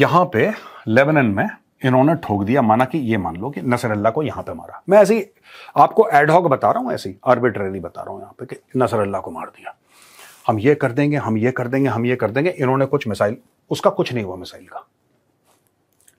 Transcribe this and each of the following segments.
यहां पे लेबनन में इन्होंने ठोक दिया माना कि ये मान लो कि नसरअल्ला को यहां पे मारा मैं ऐसी आपको एडहॉक बता रहा हूं ऐसी आर्बिट्रेरी बता रहा हूं यहां पे कि नसरल्ला को मार दिया हम ये कर देंगे हम ये कर देंगे हम ये कर देंगे इन्होंने कुछ मिसाइल उसका कुछ नहीं हुआ मिसाइल का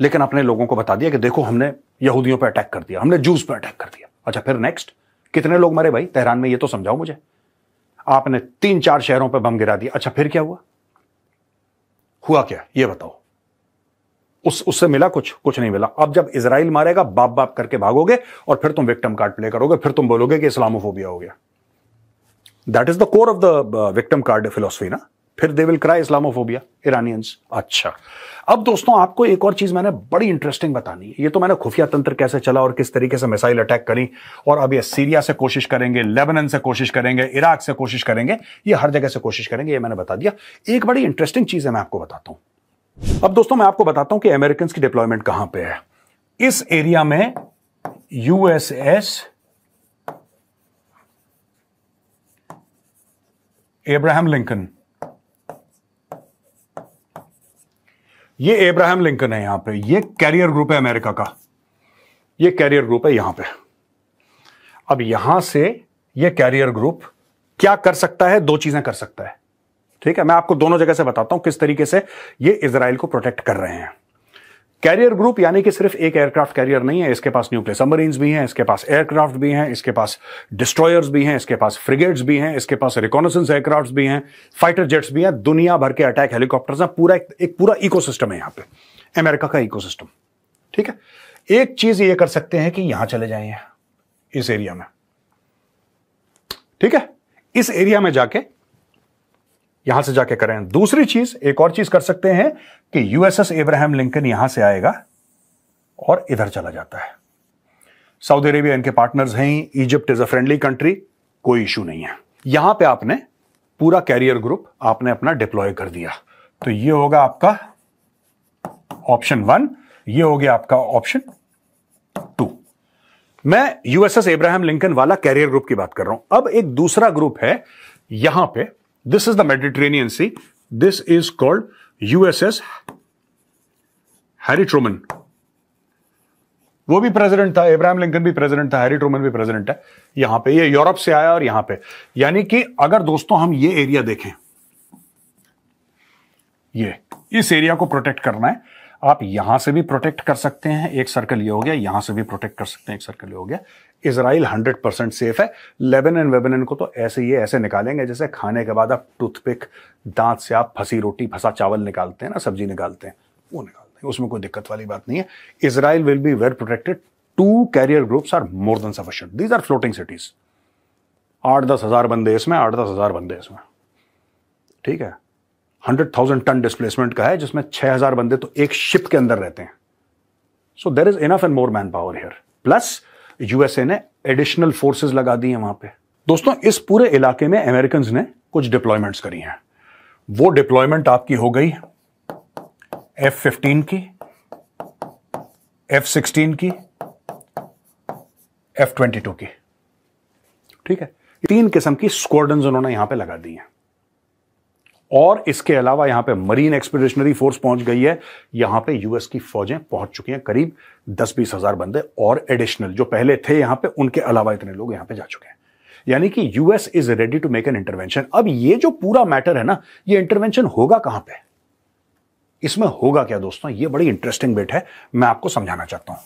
लेकिन अपने लोगों को बता दिया कि देखो हमने यहूदियों पर अटैक कर दिया हमने जूस पर अटैक कर दिया अच्छा फिर नेक्स्ट कितने लोग मरे भाई तेहरान में ये तो समझाओ मुझे आपने तीन चार शहरों पर बम गिरा दिया अच्छा फिर क्या हुआ हुआ क्या ये बताओ उस उससे मिला कुछ कुछ नहीं मिला अब जब इसराइल मारेगा बाप बाप करके भागोगे और फिर तुम विक्टम कार्ड प्ले करोगे फिर तुम बोलोगे कि इस्लामोफोबिया हो गया that is the core of the victim card philosophy ना फिर they will cry Islamophobia Iranians अच्छा अब दोस्तों आपको एक और चीज मैंने बड़ी इंटरेस्टिंग बतानी है ये तो मैंने खुफिया तंत्र कैसे चला और किस तरीके से मिसाइल अटैक करी और अब ये सीरिया से कोशिश करेंगे लेबनन से कोशिश करेंगे इराक से कोशिश करेंगे ये हर जगह से कोशिश करेंगे ये मैंने बता दिया एक बड़ी इंटरेस्टिंग चीज है मैं आपको बताता हूं अब दोस्तों मैं आपको बताता हूं कि अमेरिकन की डिप्लॉयमेंट कहां पे है इस एरिया में यूएसएस एब्राहम लिंकन ये एब्राहम लिंकन है यहां पे ये कैरियर ग्रुप है अमेरिका का ये कैरियर ग्रुप है यहां पे अब यहां से ये कैरियर ग्रुप क्या कर सकता है दो चीजें कर सकता है ठीक है मैं आपको दोनों जगह से बताता हूं किस तरीके से ये इसराइल को प्रोटेक्ट कर रहे हैं कैरियर ग्रुप यानी कि सिर्फ एक एयरक्राफ्ट कैरियर नहीं है इसके पास न्यूक्लियर सबमरीन भी हैं इसके पास एयरक्राफ्ट भी हैं इसके पास डिस्ट्रॉयर्स भी हैं इसके पास फ्रिगेट्स भी हैं इसके पास रिकॉनसेंस एयरक्राफ्ट भी हैं फाइटर जेट्स भी हैं दुनिया भर के अटैक हेलीकॉप्टर्स हैं पूरा एक, पूरा इकोसिस्टम है यहाँ पे अमेरिका का इकोसिस्टम ठीक है एक चीज ये कर सकते हैं कि यहां चले जाए इस एरिया में ठीक है इस एरिया में जाके यहां से जाके करें दूसरी चीज एक और चीज कर सकते हैं कि यूएसएस इब्राहिम लिंकन यहां से आएगा और इधर चला जाता है सऊदी अरेबिया इनके पार्टनर्स हैं Egypt is a friendly country कोई इशू नहीं है यहां पे आपने पूरा कैरियर ग्रुप आपने अपना डिप्लॉय कर दिया तो ये होगा आपका ऑप्शन वन ये हो गया आपका ऑप्शन टू मैं यूएसएस इब्राहिम लिंकन वाला कैरियर ग्रुप की बात कर रहा हूं अब एक दूसरा ग्रुप है यहां पे This is the Mediterranean Sea. This is called USS Harry truman वो भी प्रेसिडेंट था इब्राहिम लिंकन भी प्रेसिडेंट था हैरी ट्रूमन भी प्रेसिडेंट है यहां पे ये यूरोप से आया और यहां पे यानी कि अगर दोस्तों हम ये एरिया देखें ये इस एरिया को प्रोटेक्ट करना है आप यहां से भी प्रोटेक्ट कर सकते हैं एक सर्कल ये हो गया यहां से भी प्रोटेक्ट कर सकते हैं एक सर्कल ये हो गया इसराइल हंड्रेड परसेंट सेफ है लेबन एंड वेबन को तो ऐसे ही ऐसे निकालेंगे जैसे खाने के बाद आप टूथपिक दांत से आप फंसी रोटी फंसा चावल निकालते हैं ना सब्जी निकालते हैं वो निकालते हैं उसमें कोई दिक्कत वाली बात नहीं है Israel will be well protected two carrier groups are more than sufficient these are floating cities आठ दस हजार बंदे इसमें आठ दस हजार बंदे इसमें ठीक है हंड्रेड थाउजेंड टन डिस्प्लेसमेंट का है जिसमें छह हजार बंदे तो एक शिप के अंदर रहते हैं so there is enough and more manpower here plus USA ने एडिशनल फोर्सेस लगा दी हैं वहां पे दोस्तों इस पूरे इलाके में अमेरिकन ने कुछ डिप्लॉयमेंट्स करी हैं वो डिप्लॉयमेंट आपकी हो गई एफ फिफ्टीन की एफ सिक्सटीन की एफ ट्वेंटी टू की ठीक है तीन किस्म की स्क्वाडन उन्होंने यहां पे लगा दी हैं और इसके अलावा यहां पे मरीन एक्सपीडिशनरी फोर्स पहुंच गई है यहां पे यूएस की फौजें पहुंच चुकी हैं करीब दस बीस हजार बंदे और एडिशनल जो पहले थे यहां पे उनके अलावा इतने लोग यहां पे जा चुके हैं यानी कि US is ready to make an intervention अब ये जो पूरा मैटर है ना ये इंटरवेंशन होगा कहां पे इसमें होगा क्या दोस्तों ये बड़ी इंटरेस्टिंग बेट है मैं आपको समझाना चाहता हूं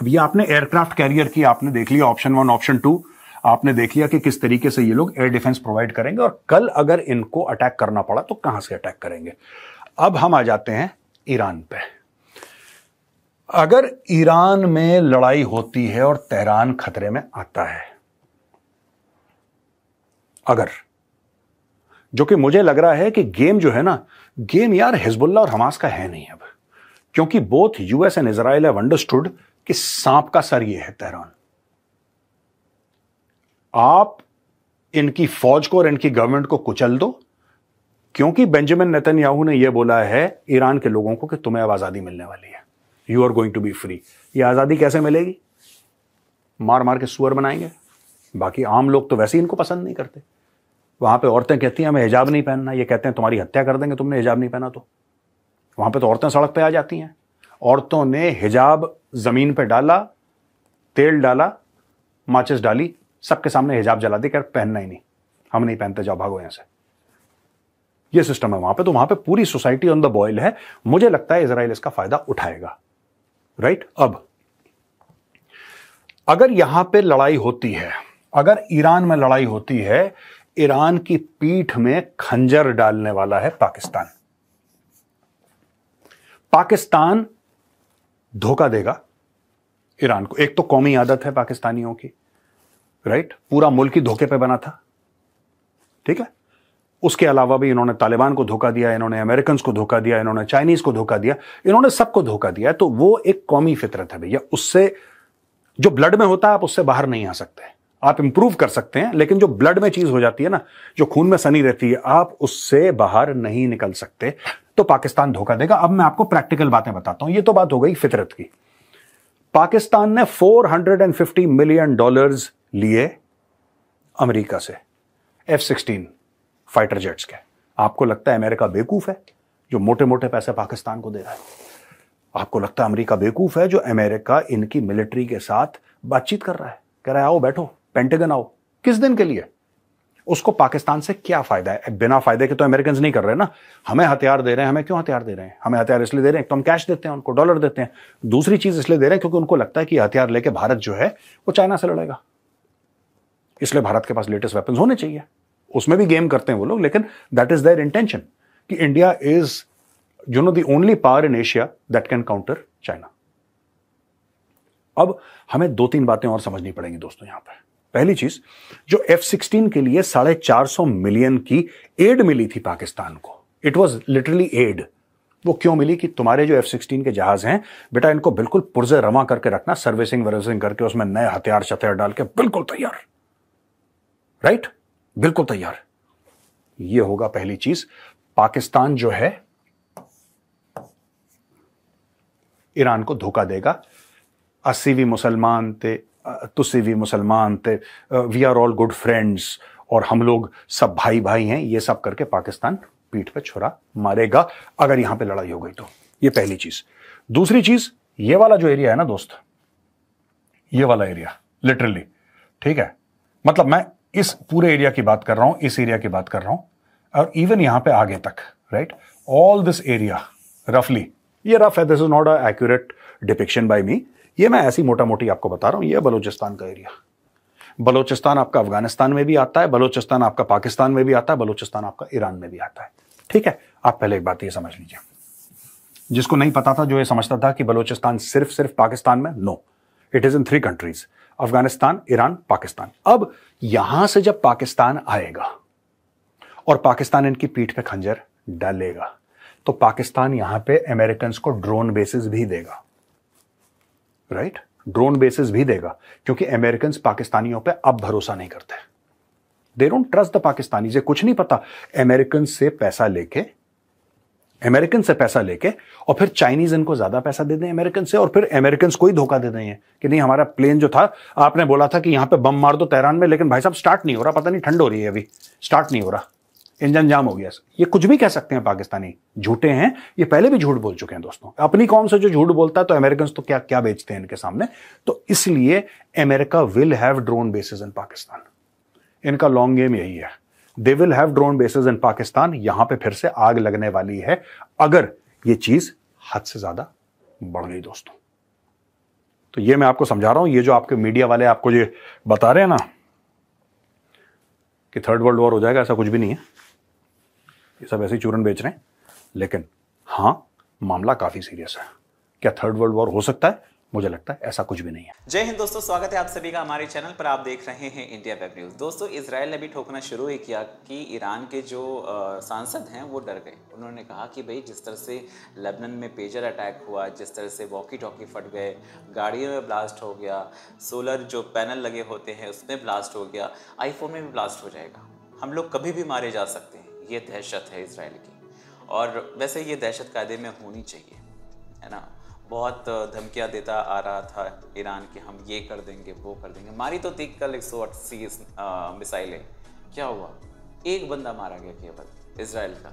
अब ये आपने एयरक्राफ्ट कैरियर की आपने देख लिया ऑप्शन वन ऑप्शन टू आपने देख लिया कि किस तरीके से ये लोग एयर डिफेंस प्रोवाइड करेंगे और कल अगर इनको अटैक करना पड़ा तो कहां से अटैक करेंगे अब हम आ जाते हैं ईरान पे अगर ईरान में लड़ाई होती है और तेहरान खतरे में आता है अगर जो कि मुझे लग रहा है कि गेम जो है ना गेम यार हिजबुल्ला और हमास का है नहीं अब क्योंकि both US and Israel have understood कि सांप का सर ये है तेहरान आप इनकी फौज को और इनकी गवर्नमेंट को कुचल दो क्योंकि बेंजामिन नेतन्याहू ने यह बोला है ईरान के लोगों को कि तुम्हें अब आज़ादी मिलने वाली है you are going to be free ये आज़ादी कैसे मिलेगी मार मार के सुअर बनाएंगे बाकी आम लोग तो वैसे ही इनको पसंद नहीं करते वहां पे औरतें कहती हैं हमें हिजाब नहीं पहनना ये कहते हैं तुम्हारी हत्या कर देंगे तुमने हिजाब नहीं पहना तो वहां पे तो औरतें सड़क पे आ जाती हैं औरतों ने हिजाब ज़मीन पे डाला तेल डाला माचिस डाली सबके सामने हिजाब जला दी कर पहनना ही नहीं हम नहीं पहनते जाओ भागो यहां से ये सिस्टम है वहां पे तो वहां पे पूरी सोसाइटी ऑन द बॉयल है मुझे लगता है इसराइल इसका फायदा उठाएगा राइट right? अब अगर यहां पे लड़ाई होती है अगर ईरान में लड़ाई होती है ईरान की पीठ में खंजर डालने वाला है पाकिस्तान पाकिस्तान धोखा देगा ईरान को एक तो कौमी आदत है पाकिस्तानियों की राइट पूरा मुल्क ही धोखे पे बना था ठीक है उसके अलावा भी इन्होंने तालिबान को धोखा दिया इन्होंने अमेरिकन को धोखा दिया इन्होंने चाइनीज को धोखा दिया इन्होंने सबको धोखा दिया तो वो एक कौमी फितरत है भैया उससे जो ब्लड में होता है आप उससे बाहर नहीं आ सकते आप इंप्रूव कर सकते हैं लेकिन जो ब्लड में चीज हो जाती है ना जो खून में सनी रहती है आप उससे बाहर नहीं निकल सकते तो पाकिस्तान धोखा देगा अब मैं आपको प्रैक्टिकल बातें बताता हूं ये तो बात हो गई फितरत की पाकिस्तान ने 450 मिलियन डॉलर्स लिए अमेरिका से एफ सिक्सटीन फाइटर जेट्स के आपको लगता है अमेरिका बेवकूफ़ है जो मोटे मोटे पैसे पाकिस्तान को दे रहा है आपको लगता है अमेरिका बेवकूफ़ है जो अमेरिका इनकी मिलिट्री के साथ बातचीत कर रहा है कह रहा है आओ बैठो पेंटेगन आओ किस दिन के लिए उसको पाकिस्तान से क्या फायदा है बिना फायदे के तो अमेरिकन नहीं कर रहे ना हमें हथियार दे रहे हैं हमें क्यों हथियार दे रहे हैं हमें हथियार इसलिए दे रहे हैं तो हम कैश देते हैं उनको डॉलर देते हैं दूसरी चीज इसलिए दे रहे हैं क्योंकि उनको लगता है कि हथियार लेके भारत जो है वो चाइना से लड़ेगा इसलिए भारत के पास लेटेस्ट वेपन होने चाहिए उसमें भी गेम करते हैं वो लोग लेकिन दैट इज देयर इंटेंशन कि India is you know the only power in Asia that can counter China अब हमें दो तीन बातें और समझनी पड़ेंगी दोस्तों यहां पर पहली चीज जो एफ सिक्सटीन के लिए साढ़े चार सौ मिलियन की एड मिली थी पाकिस्तान को इट वॉज लिटरली एड वो क्यों मिली कि तुम्हारे जो एफ सिक्सटीन के जहाज हैं बेटा इनको बिल्कुल पुरजे रमा करके रखना सर्विसिंग वर्विसिंग करके उसमें नए हथियार शथियार डाल के बिल्कुल तैयार राइट बिल्कुल तैयार यह होगा पहली चीज पाकिस्तान जो है ईरान को धोखा देगा अस्सी भी मुसलमान थे तुसी भी मुसलमान थे we are all good friends और हम लोग सब भाई भाई हैं ये सब करके पाकिस्तान पीठ पे छुरा मारेगा अगर यहां पे लड़ाई हो गई तो ये पहली चीज दूसरी चीज ये वाला जो एरिया है ना दोस्त ये वाला एरिया लिटरली ठीक है मतलब मैं इस पूरे एरिया की बात कर रहा हूं इस एरिया की बात कर रहा हूं और इवन यहां पे आगे तक राइट ऑल दिस एरिया रफली ये रफ है this is not a accurate depiction by me ये मैं ऐसी मोटा मोटी आपको बता रहा हूं ये बलोचिस्तान का एरिया बलोचिस्तान आपका अफगानिस्तान में भी आता है बलोचिस्तान आपका पाकिस्तान में भी आता है बलोचिस्तान आपका ईरान में भी आता है ठीक है आप पहले एक बात ये समझ लीजिए जिसको नहीं पता था जो ये समझता था कि बलोचिस्तान सिर्फ सिर्फ पाकिस्तान में no it is in three countries Afghanistan Iran Pakistan अब यहां से जब पाकिस्तान आएगा और पाकिस्तान इनकी पीठ पे खंजर डालेगा तो पाकिस्तान यहां पे अमेरिकन को ड्रोन बेसिस भी देगा राइट ड्रोन बेसिस भी देगा क्योंकि अमेरिकन पाकिस्तानियों पे अब भरोसा नहीं करते they don't trust the Pakistani जे कुछ नहीं पता अमेरिकन से पैसा लेके अमेरिकन से पैसा लेके और फिर चाइनीज इनको ज्यादा पैसा दे दें अमेरिकन से और फिर अमेरिकन को ही धोखा दे दें कि नहीं हमारा प्लेन जो था आपने बोला था कि यहां पे बम मार दो तेहरान में लेकिन भाई साहब स्टार्ट नहीं हो रहा पता नहीं ठंड हो रही है अभी स्टार्ट नहीं हो रहा इंजन जाम हो गया ये कुछ भी कह सकते हैं पाकिस्तानी झूठे हैं ये पहले भी झूठ बोल चुके हैं दोस्तों अपनी कौम से जो झूठ बोलता है तो अमेरिकन तो क्या क्या बेचते हैं इनके सामने तो इसलिए America will have drone bases in Pakistan इनका लॉन्ग गेम यही है they will have drone bases in Pakistan यहां पे फिर से आग लगने वाली है अगर ये चीज हद से ज्यादा बढ़ गई दोस्तों तो ये मैं आपको समझा रहा हूं ये जो आपके मीडिया वाले आपको ये बता रहे हैं ना कि थर्ड वर्ल्ड वॉर हो जाएगा ऐसा कुछ भी नहीं है ये सब ऐसे चूरन बेच रहे हैं लेकिन हां मामला काफी सीरियस है क्या थर्ड वर्ल्ड वॉर हो सकता है मुझे लगता है ऐसा कुछ भी नहीं है जय हिंद दोस्तों स्वागत है आप सभी का हमारे चैनल पर आप देख रहे हैं इंडिया वेब न्यूज़ दोस्तों इसराइल ने भी ठोकना शुरू ही किया कि ईरान के जो सांसद हैं वो डर गए उन्होंने कहा कि भाई जिस तरह से लेबनन में पेजर अटैक हुआ जिस तरह से वॉकी टॉकी फट गए गाड़ियों में ब्लास्ट हो गया सोलर जो पैनल लगे होते हैं उसमें ब्लास्ट हो गया आईफोन में भी ब्लास्ट हो जाएगा हम लोग कभी भी मारे जा सकते हैं ये दहशत है इसराइल की और वैसे ये दहशत कायदे में होनी चाहिए है ना बहुत धमकियाँ देता आ रहा था ईरान कि हम ये कर देंगे वो कर देंगे मारी तो थी कल एक सौ अस्सी मिसाइलें क्या हुआ एक बंदा मारा गया केवल इसराइल का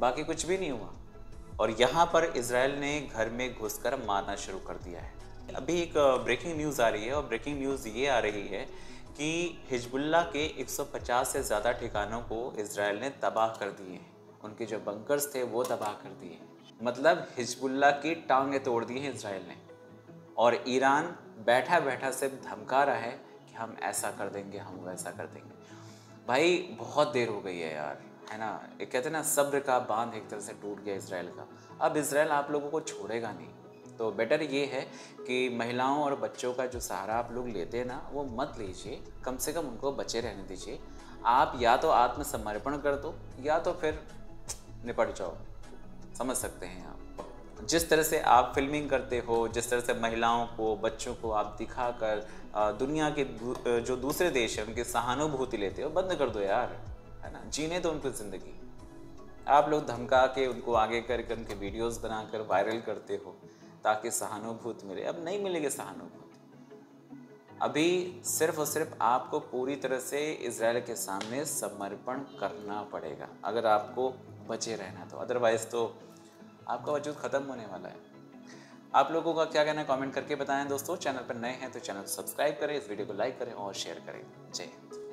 बाकी कुछ भी नहीं हुआ और यहाँ पर इसराइल ने घर में घुसकर मारना शुरू कर दिया है अभी एक ब्रेकिंग न्यूज़ आ रही है और ब्रेकिंग न्यूज़ ये आ रही है कि हिजबुल्ला के 150 से ज़्यादा ठिकानों को इसराइल ने तबाह कर दिए हैं उनके जो बंकर्स थे वो तबाह कर दिए हैं मतलब हिजबुल्ला की टांगें तोड़ दी हैं इसराइल ने और ईरान बैठा बैठा सिर्फ धमका रहा है कि हम ऐसा कर देंगे हम वैसा कर देंगे भाई बहुत देर हो गई है यार है ना एक कहते हैं ना सब्र का बांध एक तरह से टूट गया इसराइल का अब इसराइल आप लोगों को छोड़ेगा नहीं तो बेटर ये है कि महिलाओं और बच्चों का जो सहारा आप लोग लेते हैं ना वो मत लीजिए कम से कम उनको बचे रहने दीजिए आप या तो आत्मसमर्पण कर दो या तो फिर निपट जाओ समझ सकते हैं आप जिस तरह से आप फिल्मिंग करते हो जिस तरह से महिलाओं को बच्चों को आप दिखाकर दुनिया के जो दूसरे देश हैं उनकी सहानुभूति लेते हो बंद कर दो यार है ना जीने दो उनकी ज़िंदगी आप लोग धमका के उनको आगे करके उनके वीडियोस बनाकर वायरल करते हो ताकि सहानुभूति मिले अब नहीं मिलेगी सहानुभूति अभी सिर्फ और सिर्फ आपको पूरी तरह से इसराइल के सामने समर्पण करना पड़ेगा अगर आपको बचे रहना तो अदरवाइज़ तो आपका वजूद ख़त्म होने वाला है आप लोगों का क्या कहना है कमेंट करके बताएं दोस्तों चैनल पर नए हैं तो चैनल सब्सक्राइब करें इस वीडियो को लाइक करें और शेयर करें जय हिंद